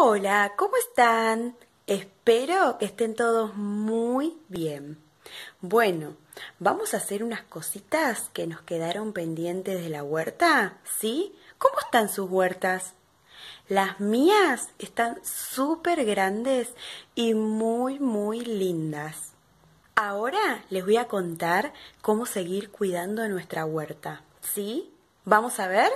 Hola, ¿cómo están? Espero que estén todos muy bien. Bueno, ¿vamos a hacer unas cositas que nos quedaron pendientes de la huerta? ¿Sí? ¿Cómo están sus huertas? Las mías están súper grandes y muy, muy lindas. Ahora les voy a contar cómo seguir cuidando nuestra huerta. ¿Sí? ¿Vamos a ver?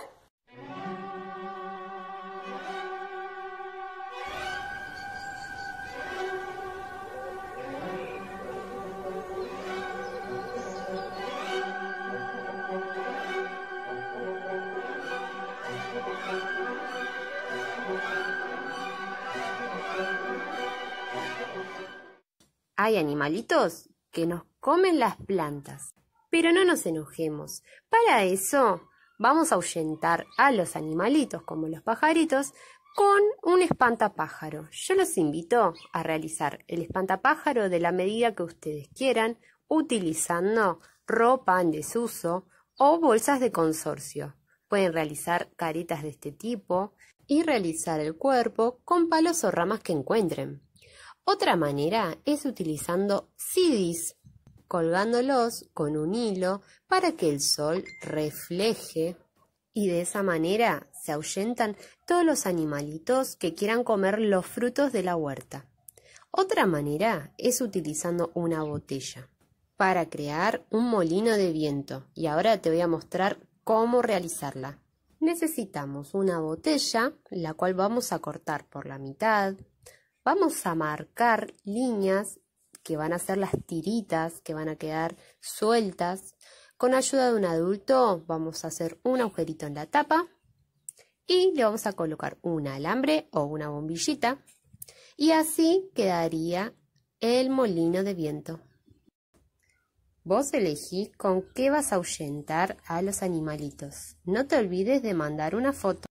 hay animalitos que nos comen las plantas. Pero no nos enojemos. Para eso vamos a ahuyentar a los animalitos como los pajaritos con un espantapájaro. Yo los invito a realizar el espantapájaro de la medida que ustedes quieran utilizando ropa en desuso o bolsas de consorcio. Pueden realizar caretas de este tipo y realizar el cuerpo con palos o ramas que encuentren. Otra manera es utilizando CDs, colgándolos con un hilo para que el sol refleje y de esa manera se ahuyentan todos los animalitos que quieran comer los frutos de la huerta. Otra manera es utilizando una botella para crear un molino de viento y ahora te voy a mostrar cómo realizarla. Necesitamos una botella, la cual vamos a cortar por la mitad, vamos a marcar líneas que van a ser las tiritas que van a quedar sueltas. Con ayuda de un adulto vamos a hacer un agujerito en la tapa y le vamos a colocar un alambre o una bombillita y así quedaría el molino de viento. Vos elegí con qué vas a ahuyentar a los animalitos. No te olvides de mandar una foto.